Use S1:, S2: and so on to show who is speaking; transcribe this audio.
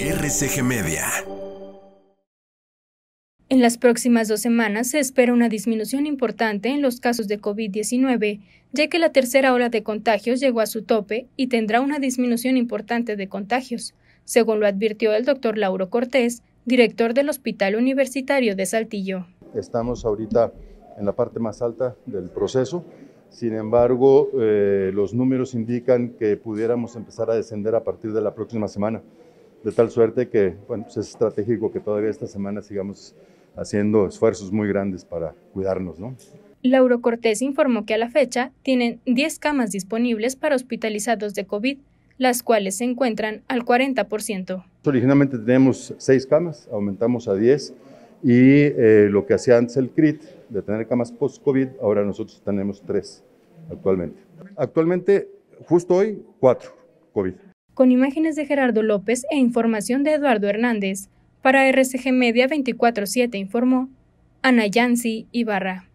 S1: RCG Media.
S2: En las próximas dos semanas se espera una disminución importante en los casos de COVID-19, ya que la tercera ola de contagios llegó a su tope y tendrá una disminución importante de contagios, según lo advirtió el doctor Lauro Cortés, director del Hospital Universitario de Saltillo.
S1: Estamos ahorita en la parte más alta del proceso. Sin embargo, eh, los números indican que pudiéramos empezar a descender a partir de la próxima semana de tal suerte que pues es estratégico que todavía esta semana sigamos haciendo esfuerzos muy grandes para cuidarnos. ¿no?
S2: Lauro Cortés informó que a la fecha tienen 10 camas disponibles para hospitalizados de COVID, las cuales se encuentran al 40%.
S1: Originalmente teníamos 6 camas, aumentamos a 10 y eh, lo que hacía antes el CRIT de tener camas post-COVID, ahora nosotros tenemos 3 actualmente. Actualmente, justo hoy, 4 COVID
S2: con imágenes de Gerardo López e información de Eduardo Hernández. Para RCG Media 24-7 informó Ana Yancy Ibarra.